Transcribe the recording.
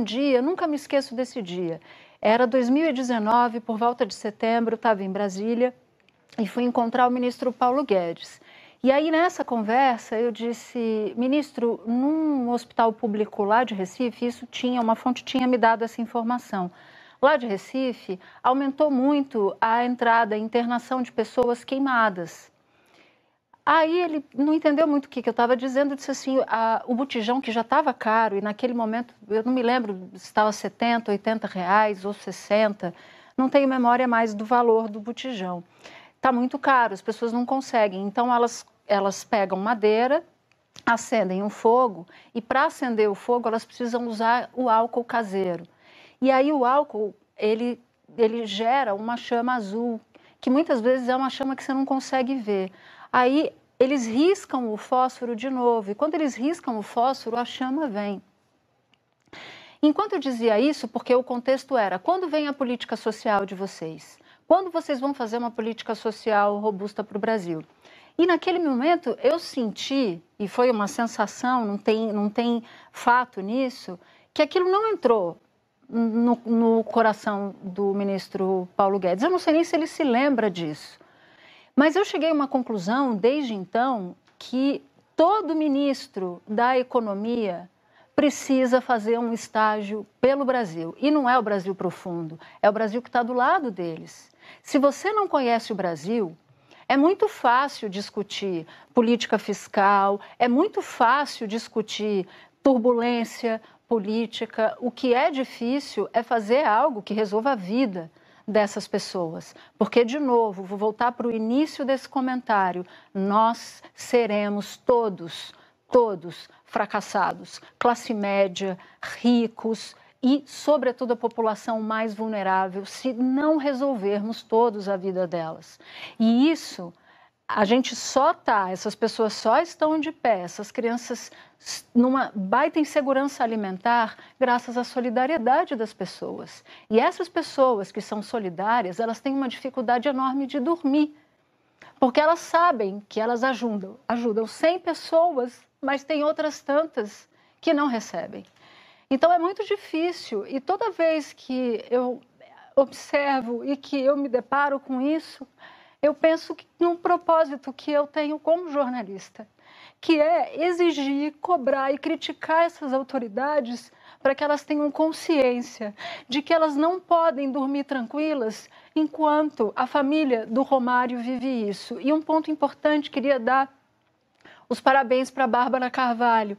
um dia, nunca me esqueço desse dia. Era 2019, por volta de setembro, estava em Brasília e fui encontrar o ministro Paulo Guedes. E aí, nessa conversa, eu disse, ministro, num hospital público lá de Recife, isso tinha, uma fonte tinha me dado essa informação. Lá de Recife, aumentou muito a entrada, e internação de pessoas queimadas. Aí ele não entendeu muito o que, que eu estava dizendo, disse assim, a, ah, o botijão que já estava caro, e naquele momento, eu não me lembro se estava 70, 80 reais ou 60, não tenho memória mais do valor do botijão. Está muito caro, as pessoas não conseguem. Então, elas, elas pegam madeira, acendem um fogo, e para acender o fogo, elas precisam usar o álcool caseiro. E aí o álcool, ele, ele gera uma chama azul, que muitas vezes é uma chama que você não consegue ver. Aí eles riscam o fósforo de novo, e quando eles riscam o fósforo, a chama vem. Enquanto eu dizia isso, porque o contexto era: quando vem a política social de vocês? Quando vocês vão fazer uma política social robusta para o Brasil? E naquele momento eu senti, e foi uma sensação, não tem, não tem fato nisso, que aquilo não entrou no, no coração do ministro Paulo Guedes. Eu não sei nem se ele se lembra disso. Mas eu cheguei a uma conclusão desde então que todo ministro da economia precisa fazer um estágio pelo Brasil. E não é o Brasil profundo, é o Brasil que está do lado deles. Se você não conhece o Brasil, é muito fácil discutir política fiscal, é muito fácil discutir turbulência política. O que é difícil é fazer algo que resolva a vida dessas pessoas. Porque, de novo, vou voltar para o início desse comentário: nós seremos todos, todos fracassados, classe média, ricos. E, sobretudo, a população mais vulnerável, se não resolvermos todos a vida delas. E isso a gente só tá, essas pessoas só estão de pé, essas crianças numa baita insegurança alimentar, graças à solidariedade das pessoas. E essas pessoas que são solidárias, elas têm uma dificuldade enorme de dormir, porque elas sabem que elas ajudam, ajudam 100 pessoas, mas tem outras tantas que não recebem. Então é muito difícil e toda vez que eu observo e que eu me deparo com isso, eu penso que, num propósito que eu tenho como jornalista, que é exigir, cobrar e criticar essas autoridades para que elas tenham consciência de que elas não podem dormir tranquilas enquanto a família do Romário vive isso. E um ponto importante, queria dar os parabéns para a Bárbara Carvalho,